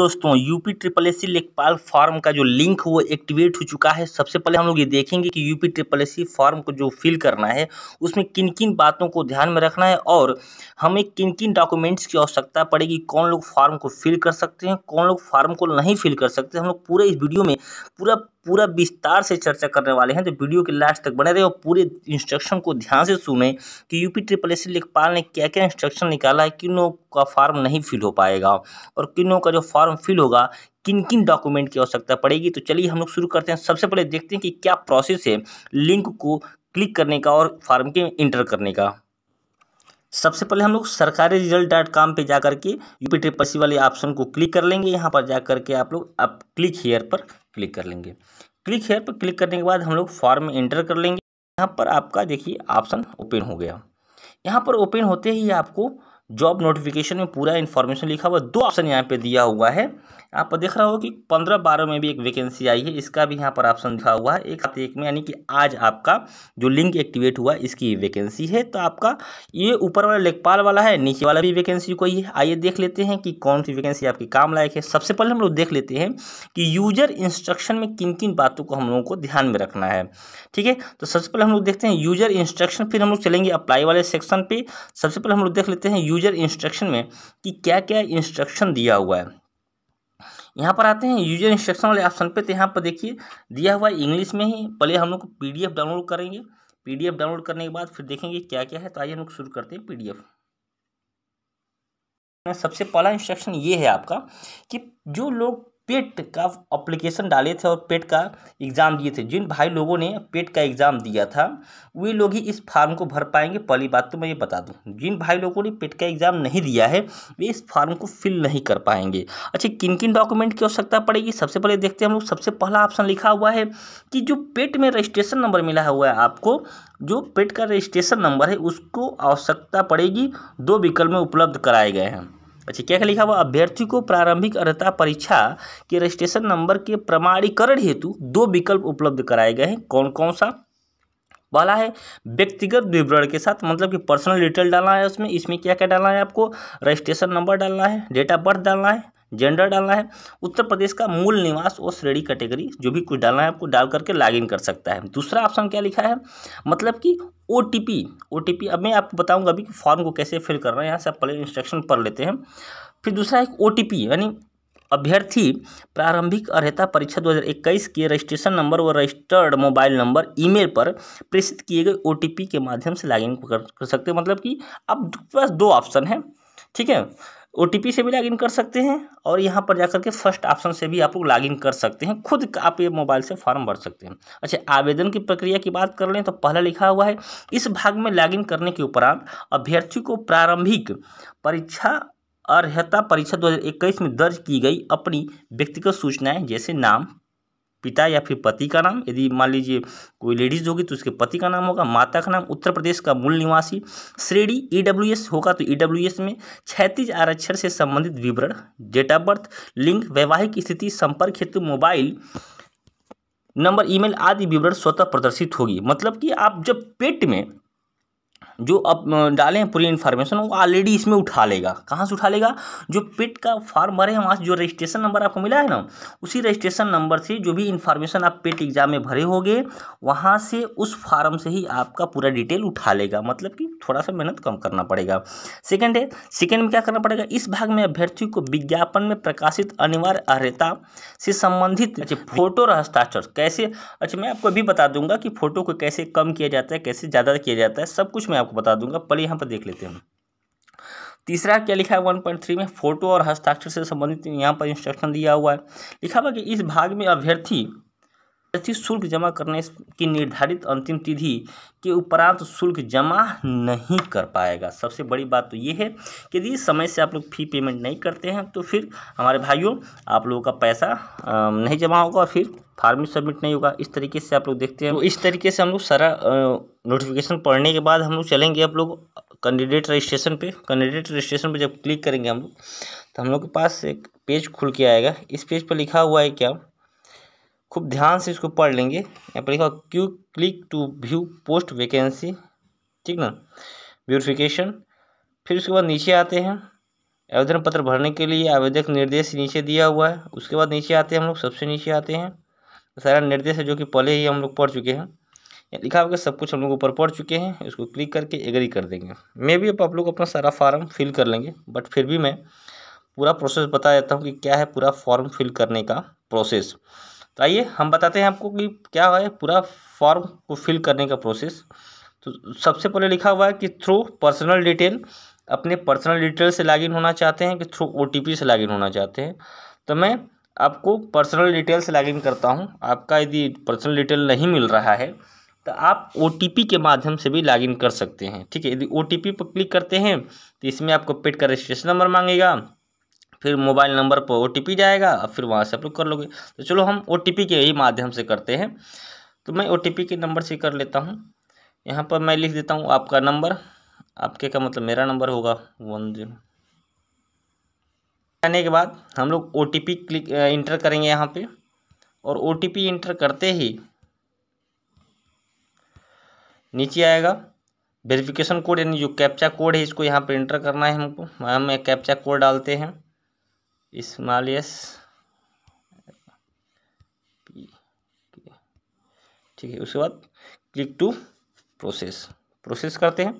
दोस्तों UP triple S सी लेखपाल form का जो लिंक वो एक्टिवेट हो चुका है सबसे पहले हम लोग ये देखेंगे कि UP triple S C form को जो फिल करना है उसमें किन किन बातों को ध्यान में रखना है और हमें किन किन डॉक्यूमेंट्स की आवश्यकता पड़ेगी कौन लोग फॉर्म को फिल कर सकते हैं कौन लोग फॉर्म को नहीं फिल कर सकते हम लोग पूरे इस वीडियो में पूरा पूरा विस्तार से चर्चा करने वाले हैं तो वीडियो के लास्ट तक बने रहे और पूरे इंस्ट्रक्शन को ध्यान से सुने कि यूपी ट्रिपल एस लेखपाल ने क्या क्या इंस्ट्रक्शन निकाला है किनों का फॉर्म नहीं फिल हो पाएगा और किनों का जो फॉर्म फिल होगा किन किन डॉक्यूमेंट की आवश्यकता पड़ेगी तो चलिए हम लोग शुरू करते हैं सबसे पहले देखते हैं कि क्या प्रोसेस है लिंक को क्लिक करने का और फॉर्म के इंटर करने का सबसे पहले हम लोग सरकारी रिजल्ट डॉट कॉम पर जा करके यूपी ट्रिपल सी वाले ऑप्शन को क्लिक कर लेंगे यहाँ पर जा के आप लोग आप क्लिक हेयर पर क्लिक कर लेंगे क्लिक हेयर पर क्लिक करने के बाद हम लोग फॉर्म में इंटर कर लेंगे यहाँ पर आपका देखिए ऑप्शन ओपन हो गया यहाँ पर ओपन होते ही आपको जॉब नोटिफिकेशन में पूरा इन्फॉर्मेशन लिखा हुआ दो ऑप्शन यहाँ पे दिया हुआ है आप देख रहा हो कि पंद्रह बारह में भी एक वैकेंसी आई है इसका भी यहाँ पर ऑप्शन दिखा हुआ है एक साथ एक में यानी कि आज आपका जो लिंक एक्टिवेट हुआ इसकी वैकेंसी है तो आपका ये ऊपर वाला लेखपाल वाला है नीचे वाला भी वैकेंसी कोई है आइए देख लेते हैं कि कौन सी वैकेंसी आपके काम लायक है सबसे पहले हम लोग देख लेते हैं कि यूजर इंस्ट्रक्शन में किन किन बातों को हम लोगों को ध्यान में रखना है ठीक है तो सबसे पहले हम लोग देखते हैं यूजर इंस्ट्रक्शन फिर हम लोग चलेंगे अप्लाई वाले सेक्शन पर सबसे पहले हम लोग देख लेते हैं यूजर इंस्ट्रक्शन में कि क्या क्या इंस्ट्रक्शन दिया हुआ है यहाँ पर आते हैं यूजर इंस्ट्रक्शन वाले ऑप्शन पे तो यहाँ पर देखिए दिया हुआ है इंग्लिश में ही पहले हम लोग पीडीएफ डाउनलोड करेंगे पीडीएफ डाउनलोड करने के बाद फिर देखेंगे क्या क्या है तो आइए हम लोग शुरू करते हैं पीडीएफ सबसे पहला इंस्ट्रक्शन ये है आपका कि जो लोग पेट का अप्लीकेशन डाले थे और पेट का एग्ज़ाम दिए थे जिन भाई लोगों ने पेट का एग्ज़ाम दिया था वे लोग ही इस फार्म को भर पाएंगे पहली बात तो मैं ये बता दूं जिन भाई लोगों ने पेट का एग्ज़ाम नहीं दिया है वे इस फार्म को फिल नहीं कर पाएंगे अच्छा किन किन डॉक्यूमेंट की आवश्यकता पड़ेगी सबसे पहले देखते हैं हम लोग सबसे पहला ऑप्शन लिखा हुआ है कि जो पेट में रजिस्ट्रेशन नंबर मिला हुआ है आपको जो पेट का रजिस्ट्रेशन नंबर है उसको आवश्यकता पड़ेगी दो विकल्प में उपलब्ध कराए गए हैं अच्छा क्या क्या लिखा हुआ अभ्यर्थी को प्रारंभिक अर्ता परीक्षा के रजिस्ट्रेशन नंबर के प्रमाणीकरण हेतु दो विकल्प उपलब्ध कराए गए हैं कौन कौन सा पहला है व्यक्तिगत विवरण के साथ मतलब कि पर्सनल डिटेल डालना है उसमें इसमें क्या क्या डालना है आपको रजिस्ट्रेशन नंबर डालना है डेट ऑफ बर्थ डालना है जेंडर डालना है उत्तर प्रदेश का मूल निवास और श्रेणी कैटेगरी जो भी कुछ डालना है आपको डाल करके लॉगिन कर सकता है दूसरा ऑप्शन क्या लिखा है मतलब कि O T P O T P अब मैं आपको बताऊंगा अभी कि फॉर्म को कैसे फिल करना है यहाँ से आप पहले इंस्ट्रक्शन पढ़ लेते हैं फिर दूसरा एक ओ टी पी यानी अभ्यर्थी प्रारंभिक अर्हता परीक्षा 2021 के रजिस्ट्रेशन नंबर व रजिस्टर्ड मोबाइल नंबर ईमेल पर प्रेषित किए गए ओ के माध्यम से लॉगिन कर सकते हैं मतलब कि अब पास दो ऑप्शन हैं ठीक है ओ से भी लॉगिन कर सकते हैं और यहाँ पर जाकर के फर्स्ट ऑप्शन से भी आप लोग लॉगिन कर सकते हैं खुद आप ये मोबाइल से फॉर्म भर सकते हैं अच्छा आवेदन की प्रक्रिया की बात कर लें तो पहला लिखा हुआ है इस भाग में लॉगिन करने के उपरांत अभ्यर्थी को प्रारंभिक परीक्षा अर्हता परीक्षा 2021 में दर्ज की गई अपनी व्यक्तिगत सूचनाएं जैसे नाम पिता या फिर पति का नाम यदि मान लीजिए कोई लेडीज़ होगी तो उसके पति का नाम होगा माता का नाम उत्तर प्रदेश का मूल निवासी श्रेणी ई e होगा तो ई e में क्षैतिज आरक्षण से संबंधित विवरण डेट ऑफ बर्थ लिंग वैवाहिक स्थिति संपर्क हेतु मोबाइल नंबर ईमेल आदि विवरण स्वतः प्रदर्शित होगी मतलब कि आप जब पेट में जो अब डालें पूरी इन्फॉर्मेशन वो ऑलरेडी इसमें उठा लेगा कहाँ से उठा लेगा जो पेट का फॉर्म भरे हैं वहाँ से जो रजिस्ट्रेशन नंबर आपको मिला है ना उसी रजिस्ट्रेशन नंबर से जो भी इन्फॉर्मेशन आप पेट एग्जाम में भरे होगे वहाँ से उस फार्म से ही आपका पूरा डिटेल उठा लेगा मतलब कि थोड़ा सा मेहनत कम करना पड़ेगा सेकेंड है सेकेंड में क्या करना पड़ेगा इस भाग में अभ्यर्थी को विज्ञापन में प्रकाशित अनिवार्य अर्ता से संबंधित फोटो और हस्ताक्षर कैसे अच्छा मैं आपको अभी बता दूंगा कि फोटो को कैसे कम किया जाता है कैसे ज़्यादा किया जाता है सब कुछ मैं आपको बता दूंगा पहले यहाँ पर देख लेते हैं तीसरा क्या लिखा है वन पॉइंट थ्री में फोटो और हस्ताक्षर से संबंधित यहाँ पर इंस्ट्रक्शन दिया हुआ है लिखा हुआ कि इस भाग में अभ्यर्थी यदि शुल्क जमा करने की निर्धारित अंतिम तिथि के उपरांत शुल्क जमा नहीं कर पाएगा सबसे बड़ी बात तो ये है कि यदि समय से आप लोग फी पेमेंट नहीं करते हैं तो फिर हमारे भाइयों आप लोगों का पैसा नहीं जमा होगा और फिर फार्म सबमिट नहीं होगा इस तरीके से आप लोग देखते हैं तो इस तरीके से हम लोग सारा नोटिफिकेशन पढ़ने के बाद हम लोग चलेंगे आप लोग कैंडिडेट रजिस्ट्रेशन पर कैंडिडेट रजिस्ट्रेशन पर जब क्लिक करेंगे हम लोग तो हम लोग के पास एक पेज खुल के आएगा इस पेज पर लिखा हुआ है क्या खूब ध्यान से इसको पढ़ लेंगे यहाँ पर लिखा क्यू click to view post vacancy ठीक ना व्यूरिफिकेशन फिर उसके बाद नीचे आते हैं आवेदन पत्र भरने के लिए आवेदक निर्देश नीचे दिया हुआ है उसके बाद नीचे आते हैं हम लोग सबसे नीचे आते हैं सारा निर्देश है जो कि पहले ही हम लोग पढ़ चुके हैं लिखा होगा सब कुछ हम लोग ऊपर पढ़ चुके हैं इसको क्लिक करके एग्री कर देंगे मे भी आप लोग अपना सारा फॉर्म फिल कर लेंगे बट फिर भी मैं पूरा प्रोसेस बता देता हूँ कि क्या है पूरा फॉर्म फिल करने का प्रोसेस तो आइए हम बताते हैं आपको कि क्या है पूरा फॉर्म को फिल करने का प्रोसेस तो सबसे पहले लिखा हुआ है कि थ्रू पर्सनल डिटेल अपने पर्सनल डिटेल से लॉगिन होना चाहते हैं कि थ्रू ओ से लॉगिन होना चाहते हैं तो मैं आपको पर्सनल डिटेल से लॉगिन करता हूं आपका यदि पर्सनल डिटेल नहीं मिल रहा है तो आप ओ के माध्यम से भी लॉगिन कर सकते हैं ठीक है यदि ओ पर क्लिक करते हैं तो इसमें आपको पेट का रजिस्ट्रेशन नंबर मांगेगा फिर मोबाइल नंबर पर ओ जाएगा और फिर वहाँ से आप कर लोगे तो चलो हम ओ के ही माध्यम से करते हैं तो मैं ओ के नंबर से कर लेता हूँ यहाँ पर मैं लिख देता हूँ आपका नंबर आपके का मतलब मेरा नंबर होगा वन जीरो आने के बाद हम लोग ओ क्लिक इंटर करेंगे यहाँ पे और ओ इंटर करते ही नीचे आएगा वेरिफिकेशन कोड यानी जो कैप्चा कोड है इसको यहाँ पर इंटर करना है हमको हम कैप्चा कोड डालते हैं स्मॉल एस ठीक है उसके बाद क्लिक टू प्रोसेस प्रोसेस करते हैं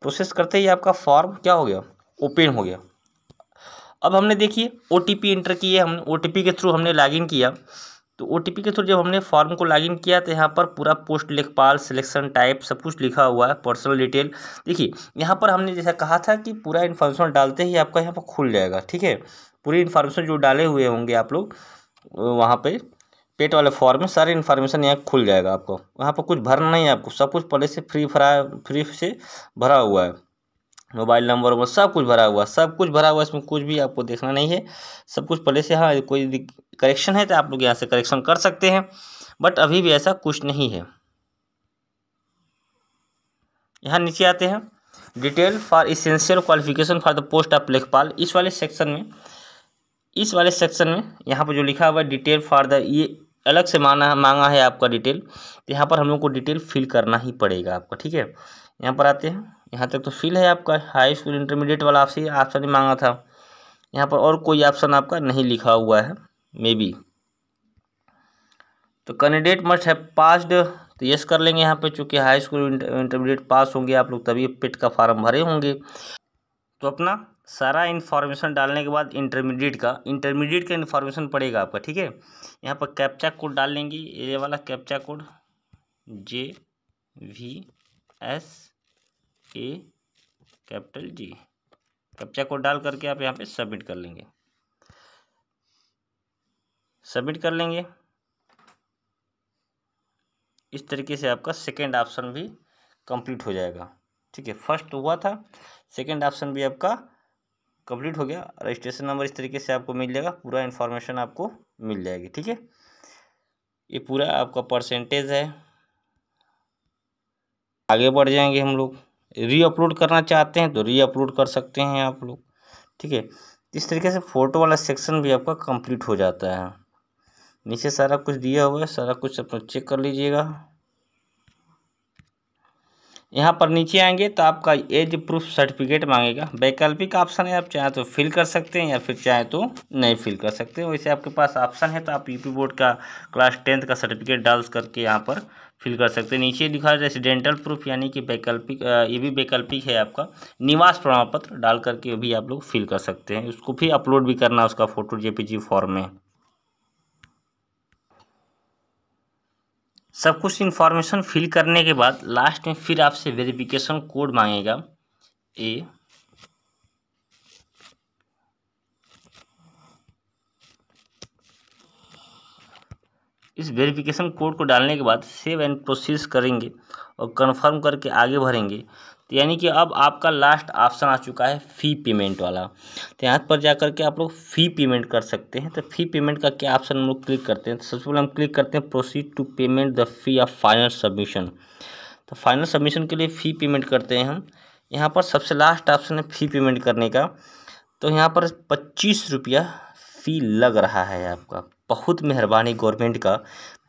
प्रोसेस करते ही आपका फॉर्म क्या हो गया ओपन हो गया अब हमने देखिए ओ टी पी इंटर किए हमने ओ टी पी के थ्रू हमने लॉगिन किया तो ओ के थ्रू जब हमने फॉर्म को लॉगिन किया तो यहाँ पर पूरा पोस्ट लेखपाल सिलेक्शन टाइप सब कुछ लिखा हुआ है पर्सनल डिटेल देखिए यहाँ पर हमने जैसा कहा था कि पूरा इन्फॉर्मेशन डालते ही आपका यहाँ पर खुल जाएगा ठीक है पूरी इन्फॉर्मेशन जो डाले हुए होंगे आप लोग वहाँ पर पेट वाले फॉर्म में सारी इन्फॉर्मेशन यहाँ खुल जाएगा आपको वहाँ पर कुछ भरना नहीं है आपको सब कुछ पहले से फ्री भरा फ्री से भरा हुआ है मोबाइल नंबर वो सब कुछ भरा हुआ सब कुछ भरा हुआ इसमें कुछ भी आपको देखना नहीं है सब कुछ पहले से हाँ कोई करेक्शन है तो आप लोग यहाँ से करेक्शन कर सकते हैं बट अभी भी ऐसा कुछ नहीं है यहाँ नीचे आते हैं detail for essential qualification for the post of lekhpal इस वाले सेक्शन में इस वाले सेक्शन में यहाँ पर जो लिखा हुआ है डिटेल फॉर द ये अलग से माना मांगा है आपका डिटेल तो यहाँ पर हम लोग को डिटेल फिल करना ही पड़ेगा आपको ठीक है यहाँ पर आते हैं यहाँ तक तो फिल है आपका हाई स्कूल इंटरमीडिएट वाला आपसे ऑप्शन ही मांगा था यहाँ पर और कोई ऑप्शन आपका नहीं लिखा हुआ है मे बी तो कैंडिडेट मस्ट है पास्ड तो यस कर लेंगे यहाँ पे चूँकि हाई स्कूल इंटरमीडिएट पास होंगे आप लोग तभी पेट का फार्म भरे होंगे तो अपना सारा इन्फॉर्मेशन डालने के बाद इंटरमीडिएट का इंटरमीडिएट का इन्फॉर्मेशन पड़ेगा आपका ठीक है यहाँ पर कैप्चा कोड डाल लेंगे ये वाला captcha code J V S K capital G captcha को डाल करके आप यहाँ पे सबमिट कर लेंगे सबमिट कर लेंगे इस तरीके से आपका सेकेंड ऑप्शन भी कंप्लीट हो जाएगा ठीक है फर्स्ट हुआ था सेकेंड ऑप्शन भी आपका कंप्लीट हो गया रजिस्ट्रेशन नंबर इस तरीके से आपको मिल जाएगा पूरा इन्फॉर्मेशन आपको मिल जाएगी ठीक है ये पूरा आपका परसेंटेज है आगे बढ़ जाएंगे हम लोग री अपलोड करना चाहते हैं तो री अपलोड कर सकते हैं आप लोग ठीक है इस तरीके से फ़ोटो वाला सेक्शन भी आपका कंप्लीट हो जाता है नीचे सारा कुछ दिया हुआ है सारा कुछ अपना चेक कर लीजिएगा यहाँ पर नीचे आएंगे तो आपका एज प्रूफ सर्टिफिकेट मांगेगा वैकल्पिक ऑप्शन है आप चाहे तो फिल कर सकते हैं या फिर चाहे तो नहीं फिल कर सकते हैं वैसे आपके पास ऑप्शन है तो आप यूपी e बोर्ड का क्लास टेंथ का सर्टिफिकेट डाल करके यहाँ पर फिल कर सकते हैं नीचे लिखा रेसिडेंटल प्रूफ यानी कि वैकल्पिक ये भी वैकल्पिक है आपका निवास प्रमाण पत्र डाल करके भी आप लोग फिल कर सकते हैं उसको भी अपलोड भी करना उसका फ़ोटो जेपीजी फॉर्म में सब कुछ इन्फॉर्मेशन फिल करने के बाद लास्ट में फिर आपसे वेरिफिकेशन कोड मांगेगा ए इस वेरिफिकेशन कोड को डालने के बाद सेव एंड प्रोसेस करेंगे और कंफर्म करके आगे भरेंगे तो यानी कि अब आपका लास्ट ऑप्शन आ चुका है फ़ी पेमेंट वाला तो यहाँ पर जा करके आप लोग फ़ी पेमेंट कर सकते हैं तो फ़ी पेमेंट का क्या ऑप्शन हम लोग क्लिक करते हैं तो सबसे पहले हम क्लिक करते हैं proceed to payment the fee of final submission तो फाइनल सबमिशन के लिए फ़ी पेमेंट करते हैं हम यहाँ पर सबसे लास्ट ऑप्शन है फ़ी पेमेंट करने का तो यहाँ पर पच्चीस रुपया फ़ी लग रहा है आपका बहुत मेहरबानी गवर्नमेंट का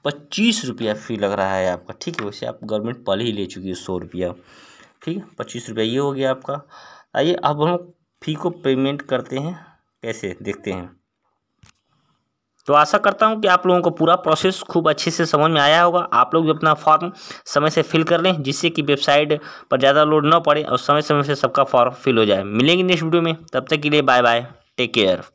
पच्चीस रुपया फ़ी लग रहा है आपका ठीक है वैसे आप गवर्नमेंट पहले ही ले चुकी है सौ रुपया ठीक है पच्चीस रुपया ये हो गया आपका आइए अब हम फ़ी को पेमेंट करते हैं कैसे देखते हैं तो आशा करता हूं कि आप लोगों को पूरा प्रोसेस खूब अच्छे से समझ में आया होगा आप लोग भी अपना फॉर्म समय से फिल कर लें जिससे कि वेबसाइट पर ज़्यादा लोड ना पड़े और समय समय से सबका फॉर्म फिल हो जाए मिलेंगे नेक्स्ट वीडियो में तब तक के लिए बाय बाय टेक केयर